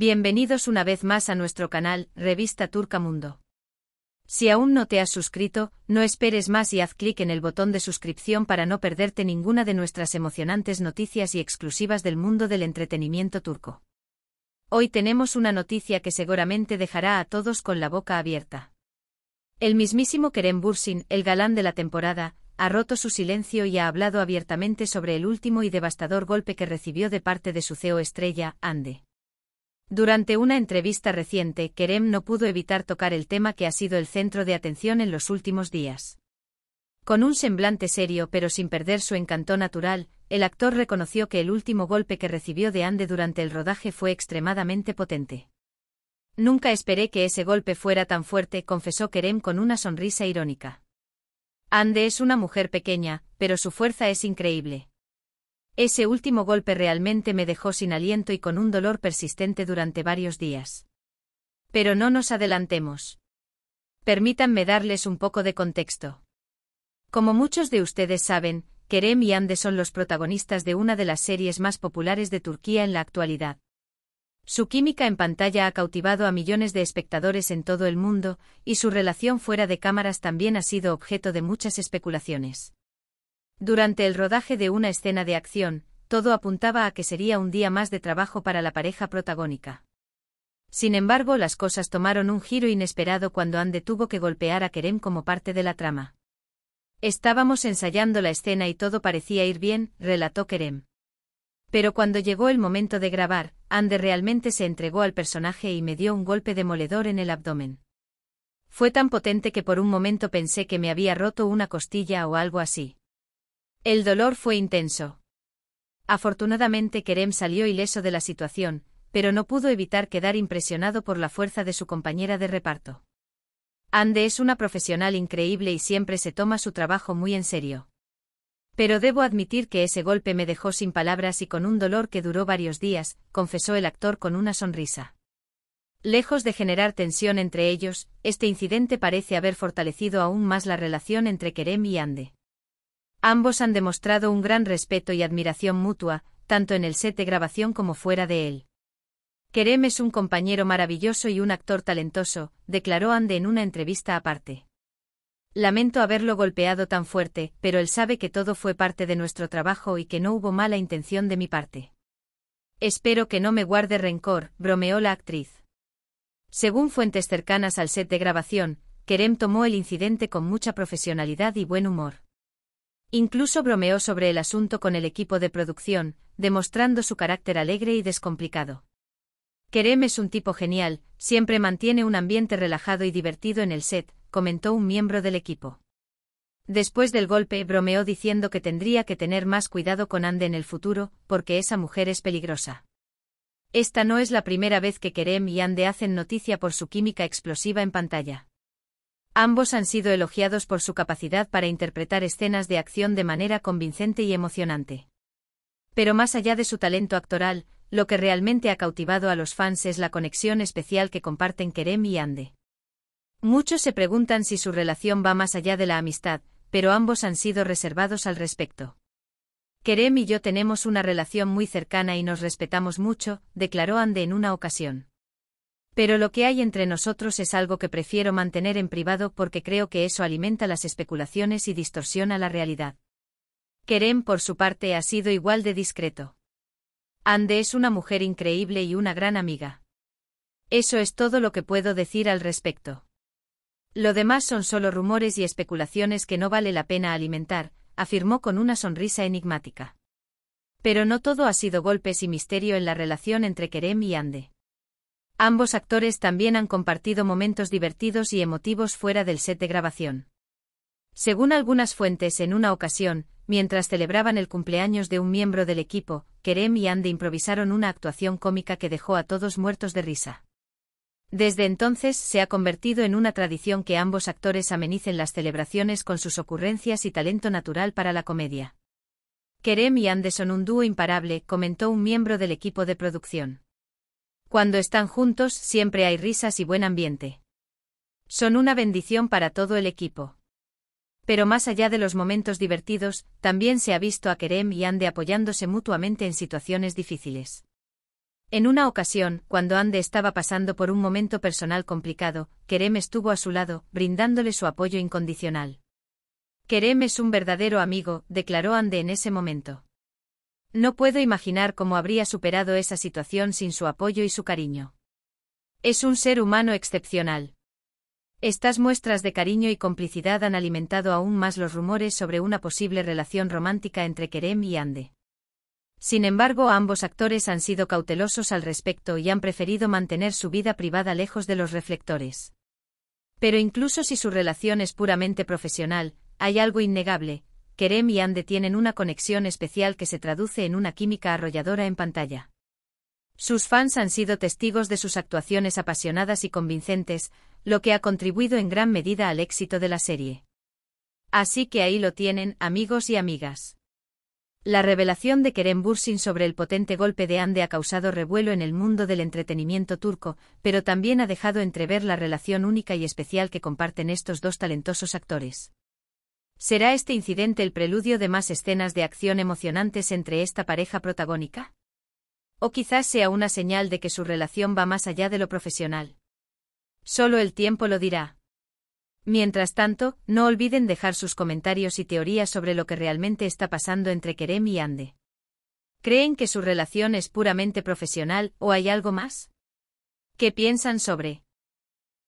Bienvenidos una vez más a nuestro canal, Revista Turca Mundo. Si aún no te has suscrito, no esperes más y haz clic en el botón de suscripción para no perderte ninguna de nuestras emocionantes noticias y exclusivas del mundo del entretenimiento turco. Hoy tenemos una noticia que seguramente dejará a todos con la boca abierta. El mismísimo Kerem Bursin, el galán de la temporada, ha roto su silencio y ha hablado abiertamente sobre el último y devastador golpe que recibió de parte de su CEO estrella, Ande. Durante una entrevista reciente, Kerem no pudo evitar tocar el tema que ha sido el centro de atención en los últimos días. Con un semblante serio pero sin perder su encanto natural, el actor reconoció que el último golpe que recibió de Ande durante el rodaje fue extremadamente potente. Nunca esperé que ese golpe fuera tan fuerte, confesó Kerem con una sonrisa irónica. Ande es una mujer pequeña, pero su fuerza es increíble. Ese último golpe realmente me dejó sin aliento y con un dolor persistente durante varios días. Pero no nos adelantemos. Permítanme darles un poco de contexto. Como muchos de ustedes saben, Kerem y Ande son los protagonistas de una de las series más populares de Turquía en la actualidad. Su química en pantalla ha cautivado a millones de espectadores en todo el mundo, y su relación fuera de cámaras también ha sido objeto de muchas especulaciones. Durante el rodaje de una escena de acción, todo apuntaba a que sería un día más de trabajo para la pareja protagónica. Sin embargo, las cosas tomaron un giro inesperado cuando Ande tuvo que golpear a Kerem como parte de la trama. Estábamos ensayando la escena y todo parecía ir bien, relató Kerem. Pero cuando llegó el momento de grabar, Ande realmente se entregó al personaje y me dio un golpe demoledor en el abdomen. Fue tan potente que por un momento pensé que me había roto una costilla o algo así. El dolor fue intenso. Afortunadamente Kerem salió ileso de la situación, pero no pudo evitar quedar impresionado por la fuerza de su compañera de reparto. Ande es una profesional increíble y siempre se toma su trabajo muy en serio. Pero debo admitir que ese golpe me dejó sin palabras y con un dolor que duró varios días, confesó el actor con una sonrisa. Lejos de generar tensión entre ellos, este incidente parece haber fortalecido aún más la relación entre Kerem y Ande. Ambos han demostrado un gran respeto y admiración mutua, tanto en el set de grabación como fuera de él. Kerem es un compañero maravilloso y un actor talentoso, declaró Ande en una entrevista aparte. Lamento haberlo golpeado tan fuerte, pero él sabe que todo fue parte de nuestro trabajo y que no hubo mala intención de mi parte. Espero que no me guarde rencor, bromeó la actriz. Según fuentes cercanas al set de grabación, Kerem tomó el incidente con mucha profesionalidad y buen humor. Incluso bromeó sobre el asunto con el equipo de producción, demostrando su carácter alegre y descomplicado. Kerem es un tipo genial, siempre mantiene un ambiente relajado y divertido en el set, comentó un miembro del equipo. Después del golpe bromeó diciendo que tendría que tener más cuidado con Ande en el futuro, porque esa mujer es peligrosa. Esta no es la primera vez que Kerem y Ande hacen noticia por su química explosiva en pantalla. Ambos han sido elogiados por su capacidad para interpretar escenas de acción de manera convincente y emocionante. Pero más allá de su talento actoral, lo que realmente ha cautivado a los fans es la conexión especial que comparten Kerem y Ande. Muchos se preguntan si su relación va más allá de la amistad, pero ambos han sido reservados al respecto. Kerem y yo tenemos una relación muy cercana y nos respetamos mucho, declaró Ande en una ocasión. Pero lo que hay entre nosotros es algo que prefiero mantener en privado porque creo que eso alimenta las especulaciones y distorsiona la realidad. Kerem, por su parte, ha sido igual de discreto. Ande es una mujer increíble y una gran amiga. Eso es todo lo que puedo decir al respecto. Lo demás son solo rumores y especulaciones que no vale la pena alimentar, afirmó con una sonrisa enigmática. Pero no todo ha sido golpes y misterio en la relación entre Kerem y Ande. Ambos actores también han compartido momentos divertidos y emotivos fuera del set de grabación. Según algunas fuentes, en una ocasión, mientras celebraban el cumpleaños de un miembro del equipo, Kerem y Ande improvisaron una actuación cómica que dejó a todos muertos de risa. Desde entonces se ha convertido en una tradición que ambos actores amenicen las celebraciones con sus ocurrencias y talento natural para la comedia. Kerem y Ande son un dúo imparable, comentó un miembro del equipo de producción. Cuando están juntos siempre hay risas y buen ambiente. Son una bendición para todo el equipo. Pero más allá de los momentos divertidos, también se ha visto a Kerem y Ande apoyándose mutuamente en situaciones difíciles. En una ocasión, cuando Ande estaba pasando por un momento personal complicado, Kerem estuvo a su lado, brindándole su apoyo incondicional. Kerem es un verdadero amigo, declaró Ande en ese momento. No puedo imaginar cómo habría superado esa situación sin su apoyo y su cariño. Es un ser humano excepcional. Estas muestras de cariño y complicidad han alimentado aún más los rumores sobre una posible relación romántica entre Kerem y Ande. Sin embargo, ambos actores han sido cautelosos al respecto y han preferido mantener su vida privada lejos de los reflectores. Pero incluso si su relación es puramente profesional, hay algo innegable, Kerem y Ande tienen una conexión especial que se traduce en una química arrolladora en pantalla. Sus fans han sido testigos de sus actuaciones apasionadas y convincentes, lo que ha contribuido en gran medida al éxito de la serie. Así que ahí lo tienen, amigos y amigas. La revelación de Kerem Bursin sobre el potente golpe de Ande ha causado revuelo en el mundo del entretenimiento turco, pero también ha dejado entrever la relación única y especial que comparten estos dos talentosos actores. ¿Será este incidente el preludio de más escenas de acción emocionantes entre esta pareja protagónica? O quizás sea una señal de que su relación va más allá de lo profesional. Solo el tiempo lo dirá. Mientras tanto, no olviden dejar sus comentarios y teorías sobre lo que realmente está pasando entre Kerem y Ande. ¿Creen que su relación es puramente profesional o hay algo más? ¿Qué piensan sobre?